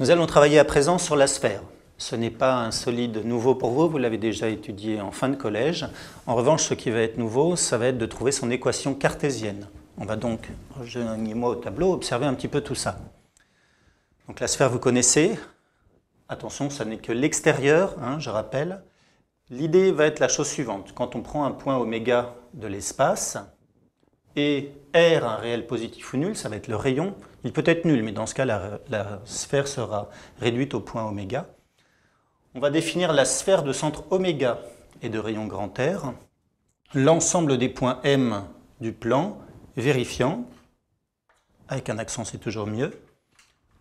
Nous allons travailler à présent sur la sphère. Ce n'est pas un solide nouveau pour vous, vous l'avez déjà étudié en fin de collège. En revanche, ce qui va être nouveau, ça va être de trouver son équation cartésienne. On va donc, rejoignez-moi au tableau, observer un petit peu tout ça. Donc la sphère, vous connaissez. Attention, ça n'est que l'extérieur, hein, je rappelle. L'idée va être la chose suivante. Quand on prend un point oméga de l'espace, et R un réel positif ou nul, ça va être le rayon. Il peut être nul, mais dans ce cas, la, sphère sera réduite au point oméga. On va définir la sphère de centre oméga et de rayon grand R, l'ensemble des points M du plan, vérifiant, avec un accent c'est toujours mieux,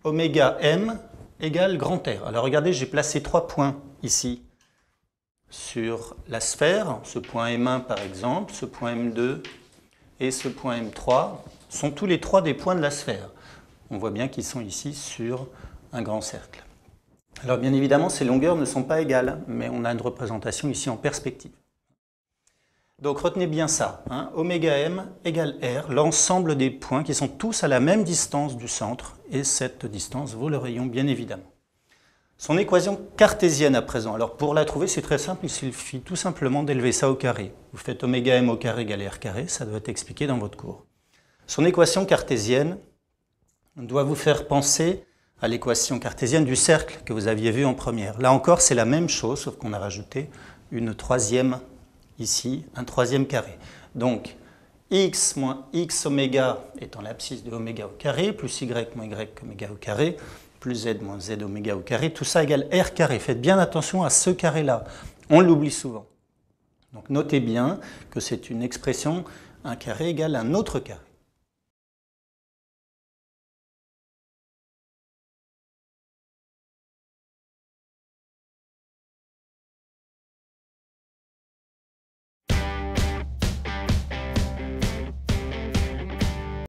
oméga M égale grand R. Alors regardez, j'ai placé trois points ici sur la sphère, ce point M1 par exemple, ce point M2 et ce point M3 sont tous les trois des points de la sphère. On voit bien qu'ils sont ici sur un grand cercle. Alors bien évidemment, ces longueurs ne sont pas égales, mais on a une représentation ici en perspective. Donc retenez bien ça, ωM hein. m égale r, l'ensemble des points qui sont tous à la même distance du centre, et cette distance vaut le rayon bien évidemment. Son équation cartésienne à présent. Alors pour la trouver, c'est très simple, il suffit tout simplement d'élever ça au carré. Vous faites oméga m au carré égale r carré, ça doit être expliqué dans votre cours. Son équation cartésienne doit vous faire penser à l'équation cartésienne du cercle que vous aviez vu en première. Là encore, c'est la même chose, sauf qu'on a rajouté une troisième ici, un troisième carré. Donc, x moins x oméga étant l'abscisse de oméga au carré, plus y moins y oméga au carré, plus z moins z oméga au carré, tout ça égale r carré. Faites bien attention à ce carré-là. On l'oublie souvent. Donc notez bien que c'est une expression, un carré égale un autre carré.